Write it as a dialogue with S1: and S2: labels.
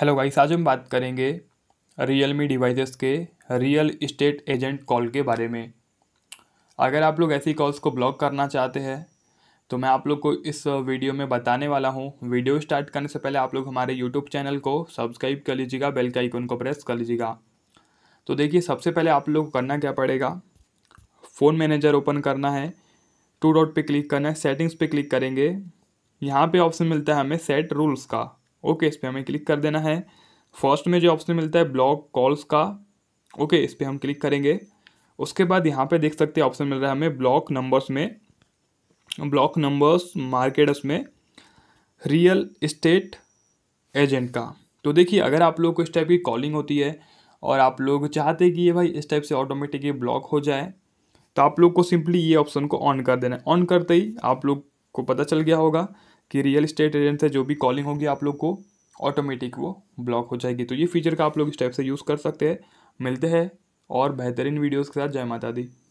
S1: hello guys आज हम बात करेंगे रियल मी डिवाइसेस के रियल इस्टेट एजेंट कॉल के बारे में अगर आप लोग ऐसी कॉल्स को ब्लॉक करना चाहते हैं तो मैं आप लोग को इस वीडियो में बताने वाला हूँ वीडियो स्टार्ट करने से पहले आप लोग हमारे यूट्यूब चैनल को सब्सक्राइब कर लीजिएगा बेल के आइकन को प्रेस कर लीजिएगा तो देखिए सबसे पहले आप लोग करना क्या पड़ेगा फ़ोन मैनेजर ओपन करना है टू डॉट पर क्लिक करना है सेटिंग्स पर क्लिक करेंगे यहाँ पर ऑप्शन मिलता है हमें सेट रूल्स का ओके इस पर हमें क्लिक कर देना है फर्स्ट में जो ऑप्शन मिलता है ब्लॉक कॉल्स का ओके इस पर हम क्लिक करेंगे उसके बाद यहाँ पे देख सकते हैं ऑप्शन मिल रहा है हमें ब्लॉक नंबर्स में ब्लॉक नंबर्स मार्केट में रियल इस्टेट एजेंट का तो देखिए अगर आप लोग को इस टाइप की कॉलिंग होती है और आप लोग चाहते हैं कि ये भाई इस टाइप से ऑटोमेटिक ब्लॉक हो जाए तो आप लोग को सिंपली ये ऑप्शन को ऑन कर देना है ऑन करते ही आप लोग को पता चल गया होगा कि रियल इस्टेट एजेंट से जो भी कॉलिंग होगी आप लोग को ऑटोमेटिक वो ब्लॉक हो जाएगी तो ये फीचर का आप लोग इस टाइप से यूज़ कर सकते हैं मिलते हैं और बेहतरीन वीडियोज़ के साथ जय माता दी